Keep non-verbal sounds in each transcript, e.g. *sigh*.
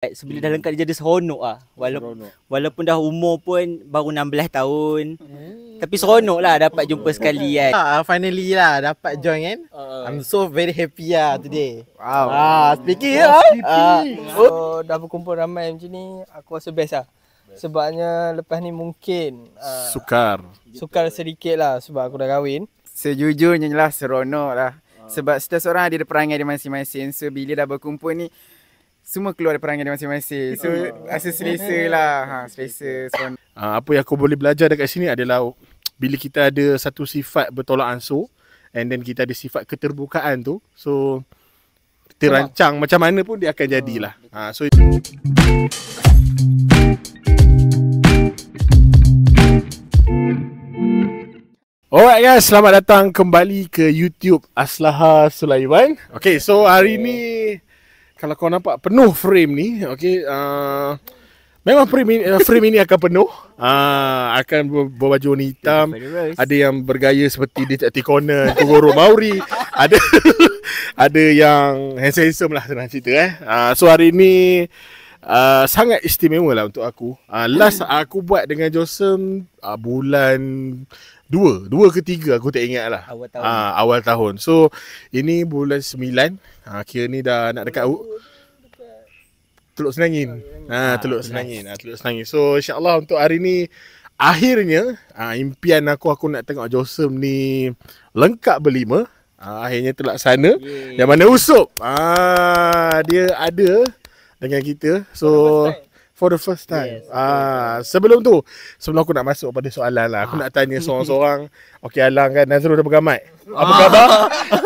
dekat sebelum hmm. dalam kat dia ada seronok lah walaupun, seronok. walaupun dah umur pun baru 16 tahun hmm. Tapi seronok lah dapat jumpa oh. sekali kan ah, Finally lah dapat oh. join kan uh. I'm so very happy lah today Wow ah, Speaking lah oh, ya. ah. So dah berkumpul ramai macam ni aku rasa best lah Sebabnya lepas ni mungkin uh, Sukar Sukar sedikit lah sebab aku dah kahwin Sejujurnya lah seronok lah Sebab setiap orang ada perangai di masing-masing So bila dah berkumpul ni semua keluar daripada rangka dia masing-masing. So, oh. rasa oh. selesa lah. Ha, selesa. So. Ha, apa yang aku boleh belajar dekat sini adalah bila kita ada satu sifat bertolak ansur and then kita ada sifat keterbukaan tu. So, terancang macam mana pun dia akan hmm. jadilah. Ha, so, itu. Alright guys, selamat datang kembali ke YouTube Aslaha Sulaiman. Okay, so hari ni kalau kau nampak penuh frame ni okey uh, memang frame ini, uh, frame ini akan penuh uh, akan berbaju warna hitam ada yang bergaya seperti detektif Conan Kogoro Mauri ada *laughs* ada yang handsome lah senang cerita eh uh, so hari ni Uh, sangat istimewa lah untuk aku uh, Last aku buat dengan Joseph uh, Bulan Dua Dua ke tiga aku tak ingat lah Awal tahun ha, Awal tahun So ini bulan sembilan ha, Kira ni dah nak dekat Teluk Senangin, Teluk ah, Senangin. Ha, Teluk Senangin ha, Teluk Senangin So insyaAllah untuk hari ni Akhirnya ha, Impian aku Aku nak tengok Joseph ni Lengkap berlima ha, Akhirnya sana. Yang mana Usop ha, Dia ada Dengan kita So For the first time. Yes, ah, sebelum tu, sebelum aku nak masuk pada soalan lah, aku ah. nak tanya *laughs* seorang-seorang. Okey, Alang kan Nazrul dah bergamat. Apa ah. khabar?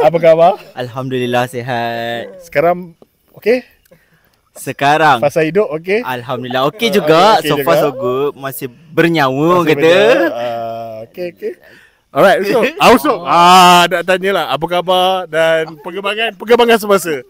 Apa khabar? Alhamdulillah sihat. Sekarang okey? Sekarang. Pasal hidup okey? Alhamdulillah okey ah, juga. Okay, okay so far juga. so good. Masih bernyawa Masih kata. okey uh, okey. Alright, so, also, *laughs* oh. ah, nak tanya lah, apa khabar dan perkembangan, perkembangan semasa?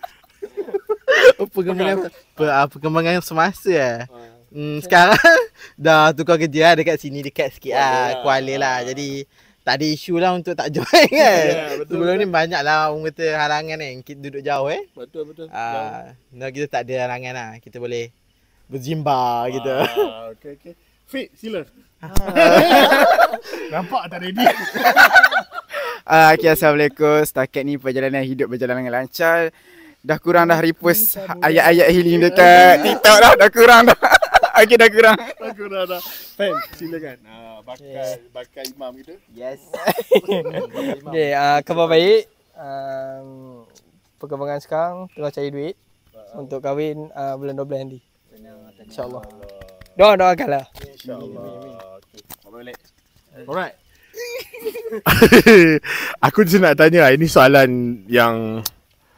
perkembangan, ah, perkembangan semasa eh? Uh. Hmm, okay. sekarang *laughs* dah tukar kerja lah dekat sini dekat sikit lah yeah. Kuala lah jadi tak ada isu lah untuk tak *laughs* join kan yeah, betul, sebelum betul. ni banyak lah orang kata halangan ni kita duduk jauh eh betul betul ah, uh, nah, kita tak ada halangan lah kita boleh berjimba ah, kita okay, okay. Fit, sila *laughs* ah. nampak tak ready uh, okay, Assalamualaikum setakat ni perjalanan hidup berjalan dengan lancar dah kurang dah repost ayat-ayat healing dekat TikTok dah dah kurang dah *laughs* Okey dah kurang. Dah kurang dah. Fan, silakan. Ah uh, bakal yes. bakal imam kita. Yes. *laughs* Okay, ah khabar baik. Um, perkembangan sekarang tengah cari duit Baal. untuk kahwin uh, bulan 12 nanti. Senang Insya-Allah. Doa doakanlah. Insyaallah. allah lah. Okey. Boleh. Alright. *laughs* aku je nak tanya lah Ini soalan yang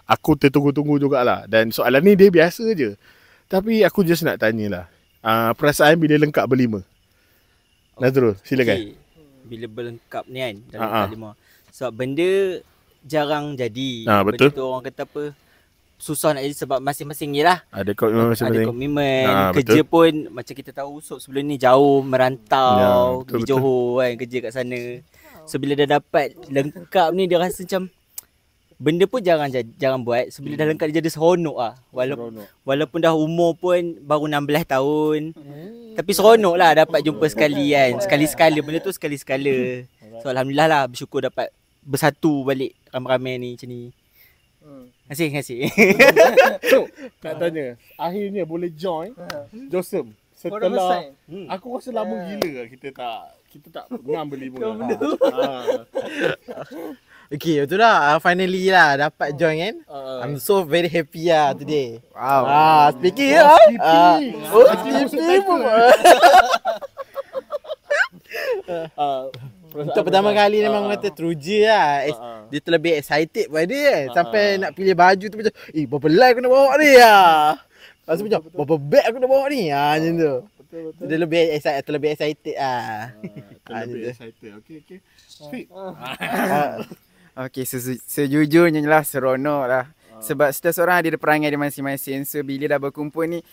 Aku tertunggu-tunggu jugalah Dan soalan ni dia biasa je Tapi aku just nak tanyalah uh, perasaan bila lengkap berlima. Nazrul, oh, silakan. Okay. Hmm. Bila berlengkap ni kan dalam uh-huh. lima. Sebab benda jarang jadi. Uh, betul. Benda tu orang kata apa? Susah nak jadi sebab masing-masing ni lah Ada komitmen masing-masing Ada komitmen ha, Kerja betul. pun macam kita tahu Usop sebelum ni jauh merantau ya, betul, Di Johor betul. kan kerja kat sana So bila dah dapat lengkap ni Dia rasa macam benda pun jarang jarang buat sebab hmm. dalam kat dia jadi seronok ah walaupun seronok. walaupun dah umur pun baru 16 tahun hmm. tapi seronok lah dapat jumpa sekali kan hmm. sekali-sekala benda tu sekali-sekala hmm. so alhamdulillah lah bersyukur dapat bersatu balik ramai-ramai ni macam ni hmm. Asyik, asyik. *laughs* so, hmm. nak tanya, akhirnya boleh join Joseph setelah eh? hmm. aku rasa lama gila lah kita tak kita tak ngam beli *laughs* Okay, betul lah. Uh, finally lah, dapat oh. join kan. Uh. I'm so very happy lah uh, today. Wow. Uh, speaking oh, of... Uh, oh, sleepy. Oh, sleepy pun. *laughs* Untuk pertama kali memang uh. kata teruja lah. Uh, uh. Dia terlebih excited pada dia. Uh. Sampai nak pilih baju tu macam, eh, berapa live aku nak bawa ni lah. Rasa macam, berapa bag aku nak bawa ni? Ha, macam tu. Betul-betul. Dia lebih excited, terlebih excited lah. Ha. Uh, terlebih excited. Okay, okay. Speak. Uh. *laughs* Okay, se sejujurnya lah, seronok lah. Uh. Sebab setiap seorang ada perangai dia masing-masing. So, bila dah berkumpul ni,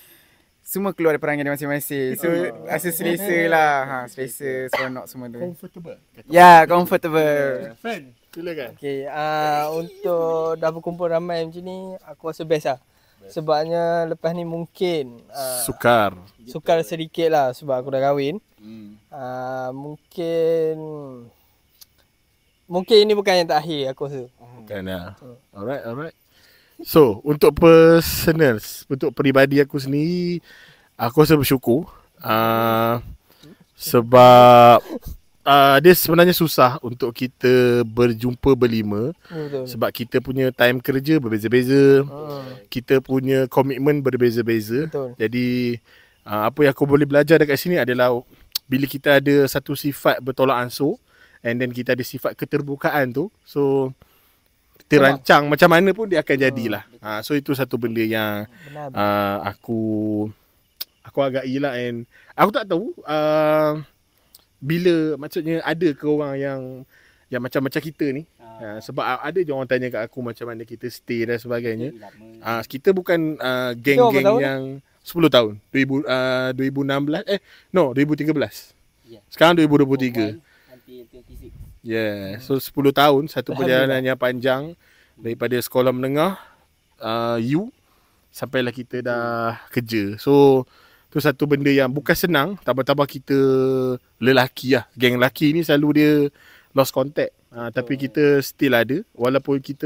semua keluar dari perangai dia masing-masing. So, ah. rasa uh. selesa lah. Ha, selesa, seronok semua tu. Comfortable. Ya, yeah, comfortable. Eh, Fan, silakan. Okay, uh, ah, untuk dah berkumpul ramai macam ni, aku rasa best lah. Sebabnya lepas ni mungkin uh, Sukar Sukar sedikit lah sebab aku dah kahwin hmm. uh, Mungkin Mungkin ini bukan yang terakhir aku rasa. Bukan hmm. ya. lah. Alright, alright. So, untuk personal, untuk peribadi aku sendiri, aku rasa bersyukur. Uh, sebab uh, dia sebenarnya susah untuk kita berjumpa berlima. Betul. Sebab kita punya time kerja berbeza-beza. Uh. Kita punya komitmen berbeza-beza. Jadi, uh, apa yang aku boleh belajar dekat sini adalah bila kita ada satu sifat bertolak ansur, And then kita ada sifat keterbukaan tu So Terancang macam mana pun dia akan jadilah ha, So itu satu benda yang uh, Aku Aku agak ilah. and Aku tak tahu uh, Bila maksudnya ada ke orang yang Yang macam-macam kita ni Ha, sebab ada je orang tanya kat aku macam mana kita stay dan sebagainya. ha, kita bukan geng-geng tahun yang dah? 10 tahun. 2000 uh, 2016 eh no 2013. Yeah. Sekarang 2023. Oh, Ya, Yeah, so 10 tahun satu perjalanan yang panjang daripada sekolah menengah uh, U sampailah kita dah kerja. So tu satu benda yang bukan senang tambah-tambah kita lelaki lah. Geng lelaki ni selalu dia lost contact. Ha, tapi oh. kita still ada walaupun kita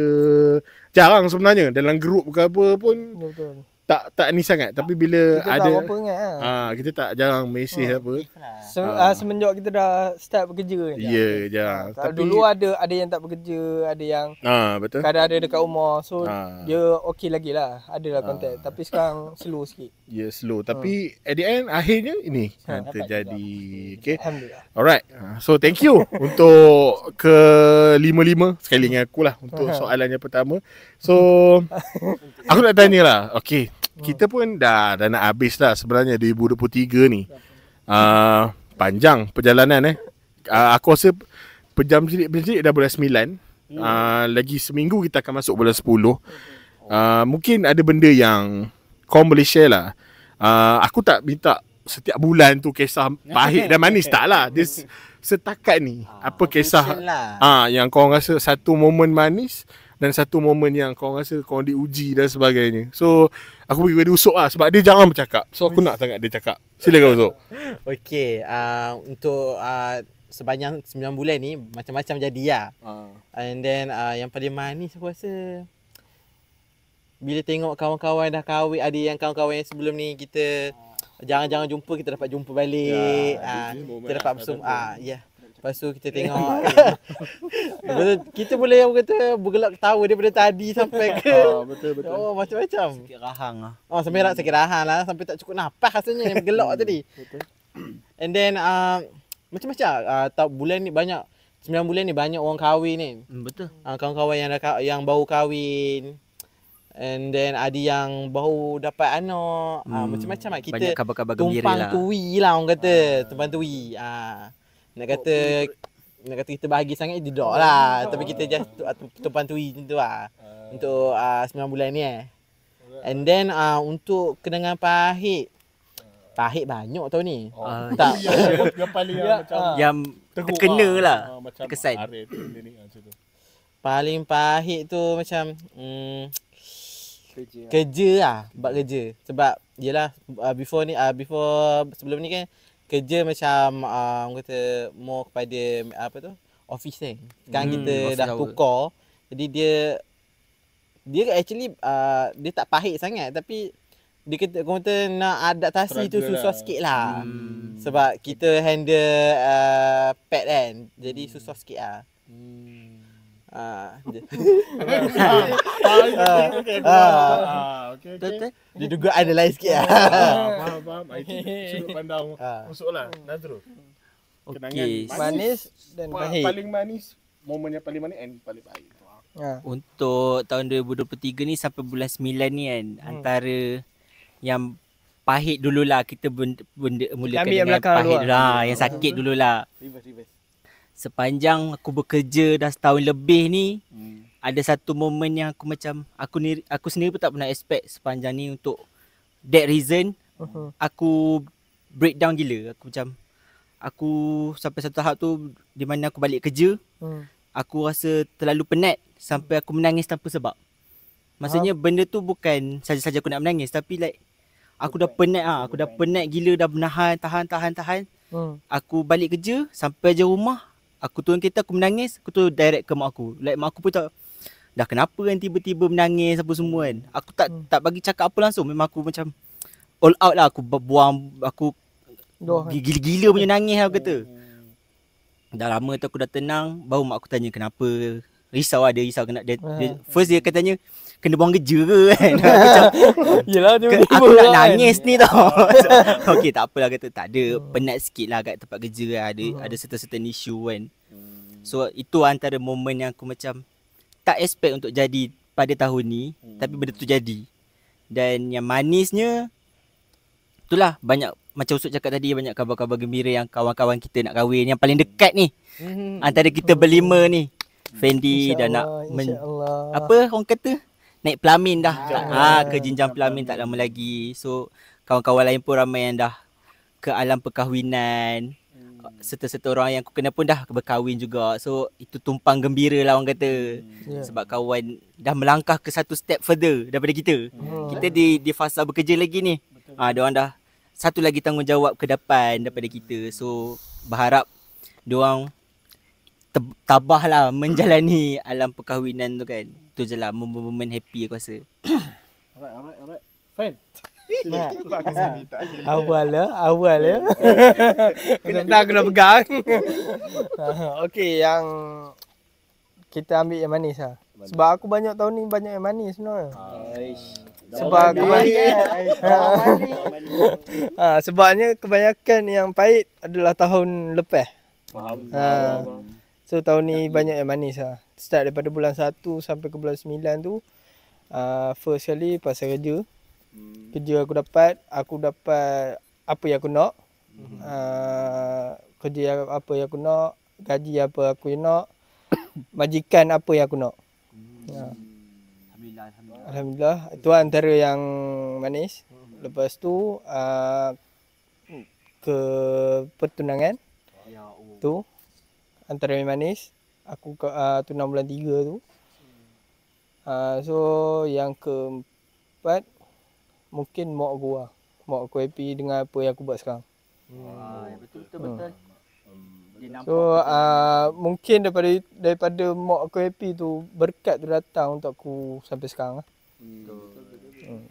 jarang sebenarnya dalam grup ke apa pun tak tak ni sangat tapi bila kita ada tak apa ingat lah. ha, kita tak jarang oh, mesej hmm. apa Se- ha. semenjak kita dah start bekerja ya yeah, tapi dulu ada ada yang tak bekerja ada yang ha, betul kadang ada dekat rumah so ha. dia okey lagi lah adalah contact ha. tapi sekarang slow sikit Ya yeah, slow oh. tapi hmm. at the end akhirnya ini ha, oh, yang terjadi. Okey. Alhamdulillah. Alright. So thank you *laughs* untuk ke lima-lima sekali dengan aku lah untuk soalan yang pertama. So *laughs* aku nak tanya lah. Okay. Hmm. Kita pun dah dah nak habis lah sebenarnya 2023 ni. Uh, panjang perjalanan eh. Uh, aku rasa pejam sikit-sikit dah bulan 9. Uh, hmm. ah, lagi seminggu kita akan masuk bulan 10. Uh, mungkin ada benda yang kau boleh share lah. Uh, aku tak minta setiap bulan tu kisah pahit kan? dan manis eh, tak lah. Eh, This, setakat ni, ah, apa kisah lah. ah yang kau rasa satu momen manis dan satu momen yang kau rasa kau diuji dan sebagainya. So, aku pergi dia usuk lah sebab dia jangan bercakap. So, aku nak sangat dia cakap. Silakan usuk. *laughs* Okay, uh, ah, untuk uh, sebanyak 9 bulan ni macam-macam jadi lah. Uh. And then uh, yang paling manis aku rasa bila tengok kawan-kawan dah kahwin ada yang kawan-kawan yang sebelum ni kita jangan-jangan ha. jumpa kita dapat jumpa balik ya, ha. kita dapat lah, bersama ah ha, ya Lepas tu kita tengok *laughs* *laughs* betul, Kita boleh orang kata bergelak ketawa daripada tadi sampai ke oh, Betul betul Oh macam-macam Sakit rahang lah Oh sampai hmm. sakit rahang lah Sampai tak cukup nafas rasanya yang bergelak hmm, tadi Betul *clears throat* And then ah, Macam-macam uh, tahu, Bulan ni banyak sembilan bulan ni banyak orang kahwin ni hmm, Betul uh, Kawan-kawan yang, dah, yang baru kahwin And then ada yang baru dapat anak ah, hmm. Macam-macam lah kita Banyak khabar-khabar gembira lah Tumpang tui lah orang kata uh. Tumpang tui uh. Ah. Nak oh, kata oh, Nak kata kita bahagia sangat Tidak lah uh. Tapi kita just Tumpang tui macam tu lah uh. Untuk uh, 9 bulan ni eh And then uh, Untuk kenangan pahit Pahit banyak tau ni uh. Tak Yang paling yang *laughs* macam Yang lah. terkena lah, lah. Uh, Macam Arif Paling pahit tu macam hmm, um, kerja, kerja lah. lah buat kerja sebab yalah uh, before ni uh, before sebelum ni kan kerja macam uh, orang kata more kepada apa tu office kan sekarang hmm, kita dah hour. tukar jadi dia dia actually uh, dia tak pahit sangat tapi dia kata, orang kata nak adaptasi Struggle tu susah lah. sikit lah hmm. sebab kita handle uh, pad kan jadi hmm. susah sikit lah hmm. Ah. Ah. Ah. Okey. Okey. Okey. Diduga ada lain sikit ah. Faham, faham. Ah, itu sudut pandang ah. masuklah Nazro. Okey. Manis dan pahit. Paling manis momen yang paling manis and paling pahit. Ha. Ya. Untuk tahun 2023 ni sampai bulan 9 ni kan hmm. antara yang pahit dululah kita benda, benda mulakan dengan yang pahit dulu lah, yang sakit hmm. dululah. Reverse, reverse sepanjang aku bekerja dah setahun lebih ni hmm. ada satu momen yang aku macam aku ni aku sendiri pun tak pernah expect sepanjang ni untuk that reason uh-huh. aku breakdown gila aku macam aku sampai satu tahap tu di mana aku balik kerja hmm. aku rasa terlalu penat sampai aku menangis tanpa sebab maksudnya huh? benda tu bukan saja-saja aku nak menangis tapi like Aku dah penat ah, aku dah penat gila dah menahan tahan tahan tahan. Hmm. Aku balik kerja, sampai je rumah, Aku turun kereta aku menangis Aku tu direct ke mak aku Like mak aku pun tak Dah kenapa kan tiba-tiba menangis apa semua kan Aku tak hmm. tak bagi cakap apa langsung Memang aku macam All out lah aku buang Aku kan. gila-gila punya nangis lah aku kata Dah lama tu aku dah tenang Baru mak aku tanya kenapa risau ada lah, risau kena dia, dia ah. first dia katanya kena buang kerja ke kan *laughs* macam yalah tu aku nak lah nangis kan. ni tau so, *laughs* okey tak apalah kata tak ada hmm. penat sikit lah kat tempat kerja kan. ada uh-huh. ada certain-certain issue kan so itu antara momen yang aku macam tak expect untuk jadi pada tahun ni hmm. tapi benda tu jadi dan yang manisnya itulah banyak macam usut cakap tadi banyak khabar-khabar gembira yang kawan-kawan kita nak kahwin yang paling dekat ni hmm. antara kita berlima ni Fendi dah nak men- apa orang kata naik pelamin dah ah ha, ke jenjang pelamin tak lama lagi so kawan-kawan lain pun ramai yang dah ke alam perkahwinan hmm. serta-serta orang yang aku kena pun dah berkahwin juga so itu tumpang gembira lah orang kata hmm. yeah. sebab kawan dah melangkah ke satu step further daripada kita oh. kita di di fasa bekerja lagi ni ah ha, dah satu lagi tanggungjawab ke depan daripada kita so berharap dia te- tabah lah menjalani *coughs* alam perkahwinan tu kan. Tu je lah, moment-moment happy aku rasa. *coughs* alright, alright, alright. Fine. *laughs* Awal lah awal lah *laughs* kena tak kena pegang. *laughs* okay yang kita ambil yang manis lah. Sebab aku banyak tahun ni banyak yang manis sebenarnya. Aish. Sebab kebanyakan ya. ha, sebabnya kebanyakan yang pahit adalah tahun lepas. Ha. So tahun ni Tapi, banyak yang manis lah Start daripada bulan 1 sampai ke bulan 9 tu uh, First kali pasal kerja hmm. Kerja aku dapat Aku dapat apa yang aku nak hmm. uh, Kerja apa yang aku nak Gaji apa aku yang nak *coughs* Majikan apa yang aku nak hmm. ya. Alhamdulillah, Alhamdulillah. Alhamdulillah Itu antara yang manis hmm. Lepas tu uh, Ke pertunangan ya Tu antara yang manis aku ke uh, ah, tu enam bulan tiga tu uh, so yang keempat mungkin mau aku lah mak aku happy dengan apa yang aku buat sekarang hmm. Wah, betul betul, betul. Hmm. so uh, mungkin daripada daripada mak aku happy tu berkat tu datang untuk aku sampai sekarang lah. Hmm. hmm.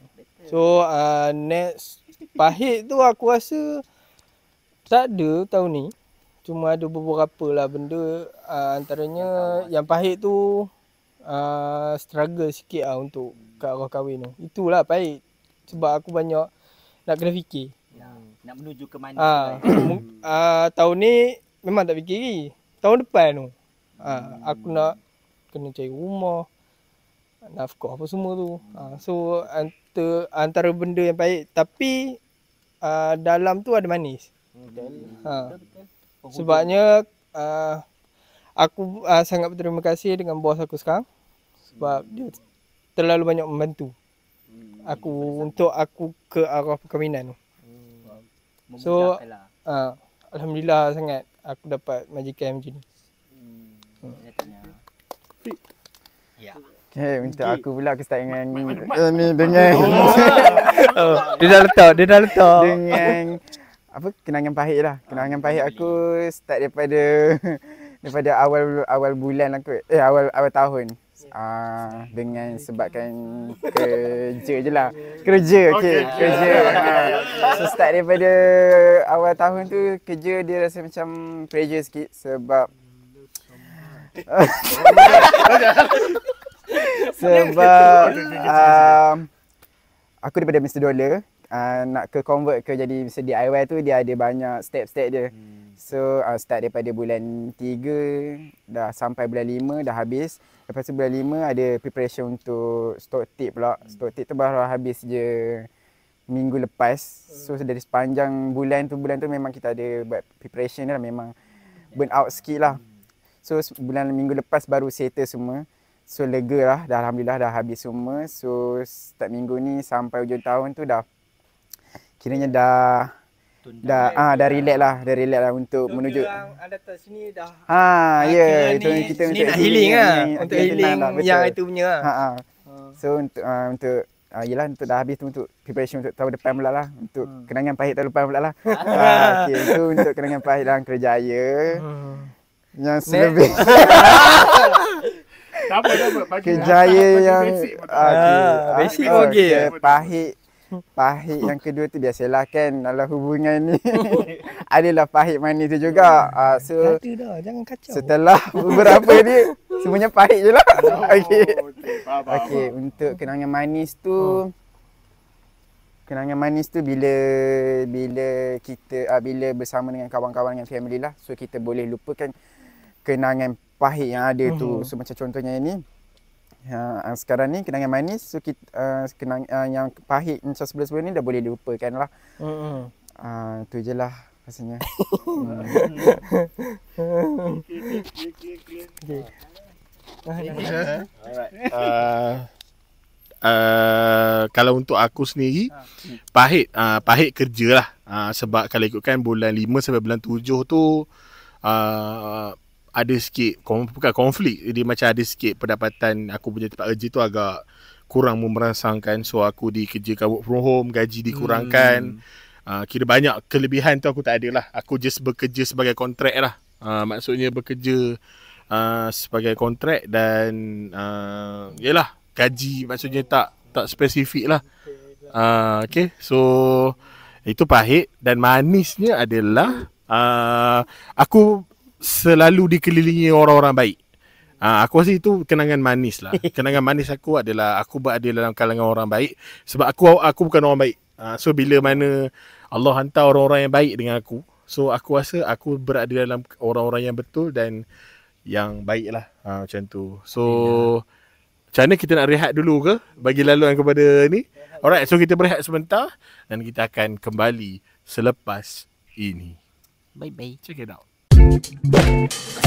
So uh, next pahit tu aku rasa tak ada tahun ni cuma ada beberapa lah benda uh, antaranya yang, yang pahit tu uh, struggle sikit lah untuk kat arah kahwin tu. Itulah pahit sebab aku banyak nak kena fikir. Yang nak menuju ke mana. Uh, uh, *coughs* tahun ni memang tak fikir lagi. Tahun depan tu uh, aku nak kena cari rumah nafkah apa semua tu. Hmm. Uh, so antara, antara benda yang pahit tapi uh, dalam tu ada manis. Hmm. Ha sebabnya uh, aku uh, sangat berterima kasih dengan bos aku sekarang sebab hmm. dia terlalu banyak membantu hmm. aku hmm. untuk aku ke arah perkahwinan tu. Hmm. So lah. uh, alhamdulillah sangat aku dapat majikan macam ni. Hmm. Hmm. Ya. Hey, eh, minta aku pula aku start dengan ni dengan. Oh. *laughs* oh, dia dah letak, dia dah letak. Dengan apa kenangan pahit lah. Kenangan ah, pahit aku ini. start daripada *laughs* daripada awal awal bulan aku eh awal awal tahun. Yeah. Ah, dengan sebabkan kerja je lah Kerja, okay, okay. kerja So start daripada awal tahun tu Kerja dia rasa macam pressure sikit Sebab *laughs* Sebab uh, Aku daripada Mr. Dollar uh, nak ke convert ke jadi mesti DIY tu dia ada banyak step-step dia. Hmm. So uh, start daripada bulan 3 dah sampai bulan 5 dah habis. Lepas tu bulan 5 ada preparation untuk stock tip pula. Hmm. Stock tip tu baru habis je minggu lepas. So hmm. dari sepanjang bulan tu bulan tu memang kita ada buat preparation lah memang burn out sikit lah. Hmm. So bulan minggu lepas baru settle semua. So lega lah. Dah, Alhamdulillah dah habis semua. So start minggu ni sampai hujung tahun tu dah kiranya dah dah ah dah ya. relax lah, dah relax lah untuk so, menuju. ada atas sini dah. Ha, ya, yeah, itu ni, kita lah. untuk healing, healing lah. untuk healing yang itu punya lah. Ha, ha. So untuk uh, untuk uh, yalah untuk dah habis tu untuk preparation untuk tahun depan pula lah untuk hmm. kenangan pahit tahun depan pula lah. uh, *laughs* okay. so untuk kenangan pahit dalam kerjaya. Hmm. Yang lebih. *laughs* Tak Kejaya yang... Basic. Okay. basic okay. okay. Pahit pahit yang kedua tu biasalah kan dalam hubungan ni *laughs* adalah pahit manis tu juga uh, so Kata dah jangan kacau setelah beberapa ni *laughs* semuanya pahit je lah oh, *laughs* okey okey okay. okay, untuk kenangan manis tu hmm. kenangan manis tu bila bila kita uh, bila bersama dengan kawan-kawan dengan family lah so kita boleh lupakan kenangan pahit yang ada tu hmm. so macam contohnya ini. Ha, ha, sekarang ni kenangan manis so kita ha, uh, kenang uh, yang pahit macam sebelum-sebelum ni dah boleh dilupakan lah. Hmm. uh, tu jelah *laughs* rasanya. Okey. kalau untuk aku sendiri pahit uh, pahit kerjalah uh, sebab kalau ikutkan bulan 5 sampai bulan 7 tu uh, ada sikit bukan konflik dia macam ada sikit pendapatan aku punya tempat kerja tu agak kurang memerangsangkan. so aku dikerjakan work from home gaji dikurangkan hmm. uh, kira banyak kelebihan tu aku tak ada lah aku just bekerja sebagai kontrak lah uh, maksudnya bekerja uh, sebagai kontrak dan uh, yelah gaji maksudnya tak tak spesifik lah uh, okay so itu pahit dan manisnya adalah uh, aku selalu dikelilingi orang-orang baik. Ha, aku rasa itu kenangan manis lah. *laughs* Kenangan manis aku adalah aku berada dalam kalangan orang baik. Sebab aku aku bukan orang baik. Ha, so bila mana Allah hantar orang-orang yang baik dengan aku. So aku rasa aku berada dalam orang-orang yang betul dan yang baik lah. Ha, macam tu. So macam mana kita nak rehat dulu ke? Bagi laluan kepada ni. Alright so kita berehat sebentar. Dan kita akan kembali selepas ini. Bye-bye. Check it out. Thank you.